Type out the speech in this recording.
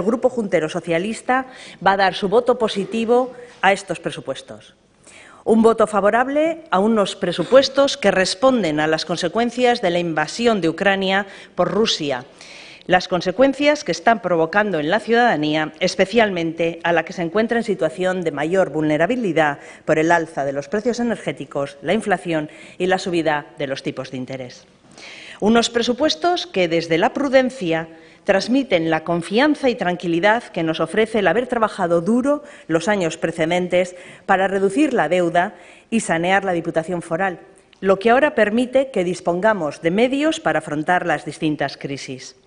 El Grupo Juntero Socialista va a dar su voto positivo a estos presupuestos. Un voto favorable a unos presupuestos que responden a las consecuencias de la invasión de Ucrania por Rusia, las consecuencias que están provocando en la ciudadanía, especialmente a la que se encuentra en situación de mayor vulnerabilidad por el alza de los precios energéticos, la inflación y la subida de los tipos de interés. Unos presupuestos que desde la prudencia transmiten la confianza y tranquilidad que nos ofrece el haber trabajado duro los años precedentes para reducir la deuda y sanear la Diputación Foral, lo que ahora permite que dispongamos de medios para afrontar las distintas crisis.